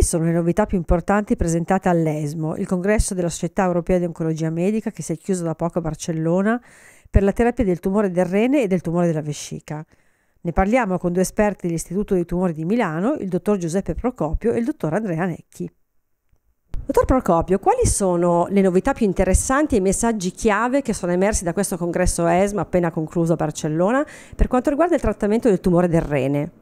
Quali sono le novità più importanti presentate all'ESMO, il congresso della Società Europea di Oncologia Medica che si è chiuso da poco a Barcellona per la terapia del tumore del rene e del tumore della vescica? Ne parliamo con due esperti dell'Istituto dei Tumori di Milano, il dottor Giuseppe Procopio e il dottor Andrea Necchi. Dottor Procopio, quali sono le novità più interessanti e i messaggi chiave che sono emersi da questo congresso ESMA appena concluso a Barcellona per quanto riguarda il trattamento del tumore del rene?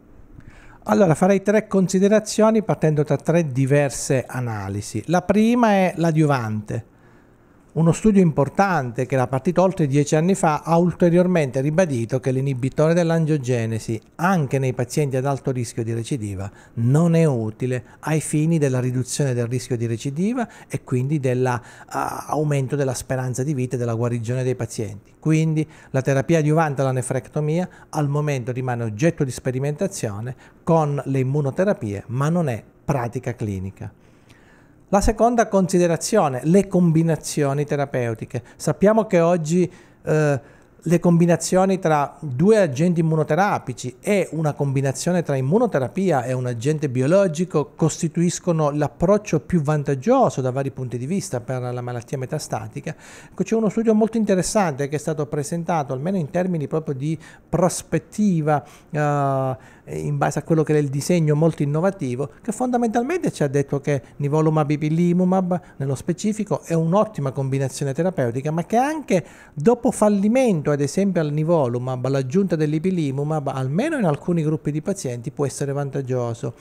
Allora farei tre considerazioni partendo da tre diverse analisi. La prima è l'adiuvante. Uno studio importante che era partito oltre dieci anni fa ha ulteriormente ribadito che l'inibitore dell'angiogenesi, anche nei pazienti ad alto rischio di recidiva, non è utile ai fini della riduzione del rischio di recidiva e quindi dell'aumento uh, della speranza di vita e della guarigione dei pazienti. Quindi la terapia adiuvante alla nefrectomia al momento rimane oggetto di sperimentazione con le immunoterapie, ma non è pratica clinica. La seconda considerazione, le combinazioni terapeutiche. Sappiamo che oggi eh, le combinazioni tra due agenti immunoterapici e una combinazione tra immunoterapia e un agente biologico costituiscono l'approccio più vantaggioso da vari punti di vista per la malattia metastatica. Ecco, c'è uno studio molto interessante che è stato presentato, almeno in termini proprio di prospettiva, eh, in base a quello che è il disegno molto innovativo, che fondamentalmente ci ha detto che nivolumab ipilimumab, nello specifico, è un'ottima combinazione terapeutica, ma che anche dopo fallimento trattamento ad esempio al nivolumab, l'aggiunta dell'ipilimumab, almeno in alcuni gruppi di pazienti, può essere vantaggioso.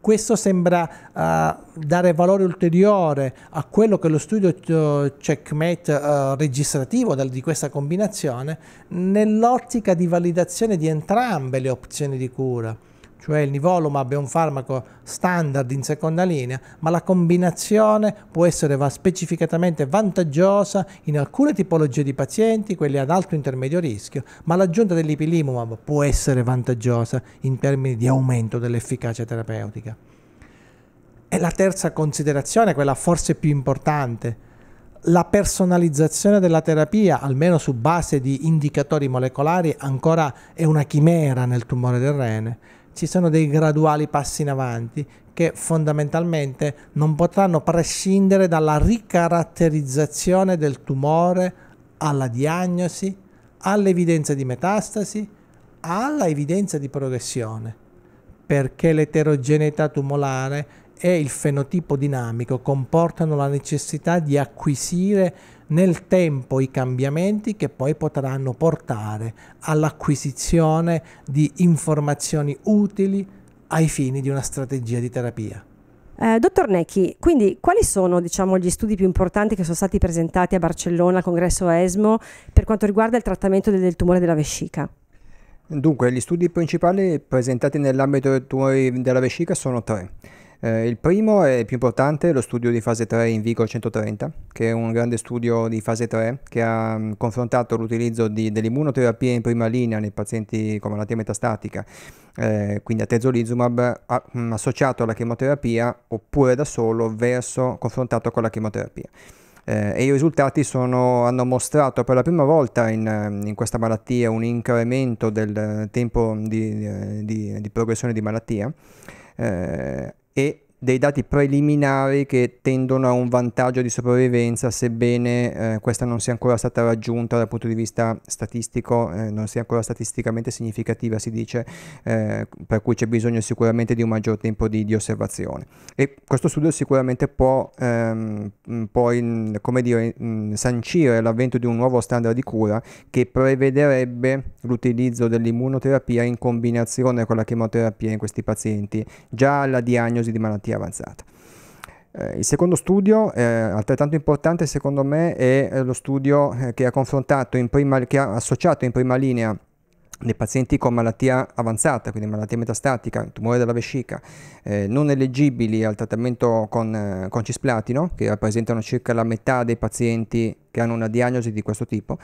Questo sembra uh, dare valore ulteriore a quello che lo studio eh, checkmate uh, registrativo del, di questa combinazione nell'ottica di validazione di entrambe le opzioni di cura cioè il nivolumab è un farmaco standard in seconda linea, ma la combinazione può essere specificatamente vantaggiosa in alcune tipologie di pazienti, quelle ad alto intermedio rischio, ma l'aggiunta dell'ipilimumab può essere vantaggiosa in termini di aumento dell'efficacia terapeutica. E la terza considerazione, quella forse più importante, la personalizzazione della terapia, almeno su base di indicatori molecolari, ancora è una chimera nel tumore del rene ci sono dei graduali passi in avanti che fondamentalmente non potranno prescindere dalla ricaratterizzazione del tumore, alla diagnosi, all'evidenza di metastasi, alla evidenza di progressione, perché l'eterogeneità tumolare e il fenotipo dinamico comportano la necessità di acquisire nel tempo i cambiamenti che poi potranno portare all'acquisizione di informazioni utili ai fini di una strategia di terapia. Eh, dottor Necchi, quindi quali sono diciamo, gli studi più importanti che sono stati presentati a Barcellona al congresso ESMO per quanto riguarda il trattamento del, del tumore della vescica? Dunque, gli studi principali presentati nell'ambito del tumore della vescica sono tre. Eh, il primo e più importante è lo studio di fase 3 in Vigor 130, che è un grande studio di fase 3 che ha mh, mm, confrontato l'utilizzo dell'immunoterapia in prima linea nei pazienti con malattia metastatica, eh, quindi atezolizumab a, mh, mm, associato alla chemioterapia oppure da solo verso confrontato con la chemioterapia. Eh, e i risultati sono, hanno mostrato per la prima volta in, mm, in questa malattia un incremento del tempo di, eh, di, di progressione di malattia. Eh, et dei dati preliminari che tendono a un vantaggio di sopravvivenza, sebbene eh, questa non sia ancora stata raggiunta dal punto di vista statistico, eh, non sia ancora statisticamente significativa, si dice, eh, per cui c'è bisogno sicuramente di un maggior tempo di, di osservazione. E questo studio sicuramente può, ehm, mm, può come dire, mm, sancire l'avvento di un nuovo standard di cura che prevederebbe l'utilizzo dell'immunoterapia in combinazione con la chemioterapia in questi pazienti, già alla diagnosi di malattia malattia avanzata. Eh, il secondo studio, eh, altrettanto importante secondo me, è eh, lo studio eh, che ha, prima, che ha associato in prima linea dei pazienti con malattia avanzata, quindi malattia metastatica, tumore della vescica, eh, non elegibili al trattamento con, con cisplatino, che rappresentano circa la metà dei pazienti che hanno una diagnosi di questo tipo,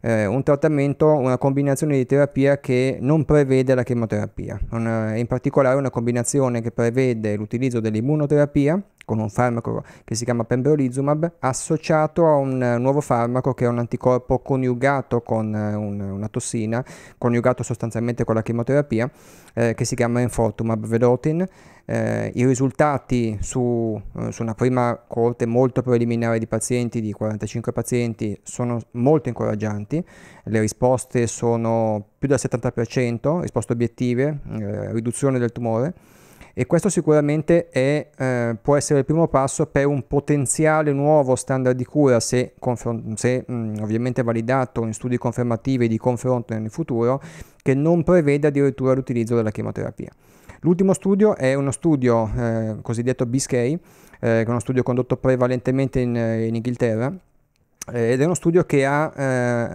eh, un trattamento, una combinazione di terapia che non prevede la chemioterapia, una, eh, in particolare una combinazione che prevede l'utilizzo dell'immunoterapia con un farmaco che si chiama pembrolizumab associato a un eh, nuovo farmaco che è un anticorpo coniugato con eh, un, una tossina, coniugato sostanzialmente con la chemioterapia, eh, che si chiama enfortumab vedotin eh, i risultati su, eh, su, una prima corte molto preliminare di pazienti, di 45 pazienti, sono molto incoraggianti, le risposte sono più del 70%, risposte obiettive, eh, riduzione del tumore e questo sicuramente è, eh, può essere il primo passo per un potenziale nuovo standard di cura se, se mh, mm, ovviamente validato in studi confermativi di confronto nel futuro che non prevede addirittura l'utilizzo della chemioterapia. L'ultimo studio è uno studio eh, cosiddetto Biscay, eh, che è uno studio condotto prevalentemente in, eh, in Inghilterra, eh, ed è uno studio che ha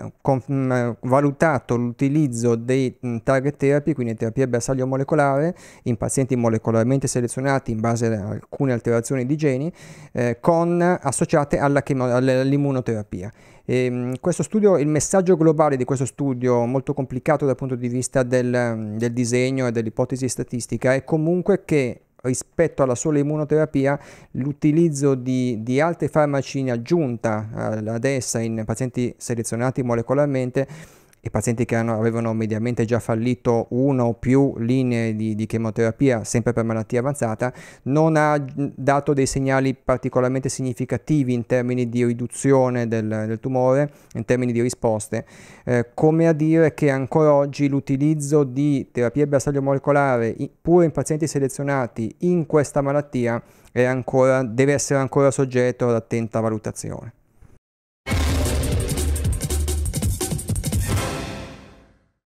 eh, con, mm, valutato l'utilizzo dei mm, target therapy, quindi terapie a bersaglio molecolare, in pazienti molecolarmente selezionati in base a alcune alterazioni di geni, eh, con, associate alla chemo, all'immunoterapia. E, ehm, questo studio, il messaggio globale di questo studio, molto complicato dal punto di vista del, mm, del disegno e dell'ipotesi statistica, è comunque che rispetto alla sola immunoterapia l'utilizzo di, di, altri farmaci in aggiunta ad essa in pazienti selezionati molecolarmente i pazienti che hanno, avevano mediamente già fallito una o più linee di, di chemioterapia, sempre per malattia avanzata, non ha dato dei segnali particolarmente significativi in termini di riduzione del, del tumore, in termini di risposte, eh, come a dire che ancora oggi l'utilizzo di terapie bersaglio molecolare, pure in pazienti selezionati in questa malattia, ancora, deve essere ancora soggetto ad attenta valutazione.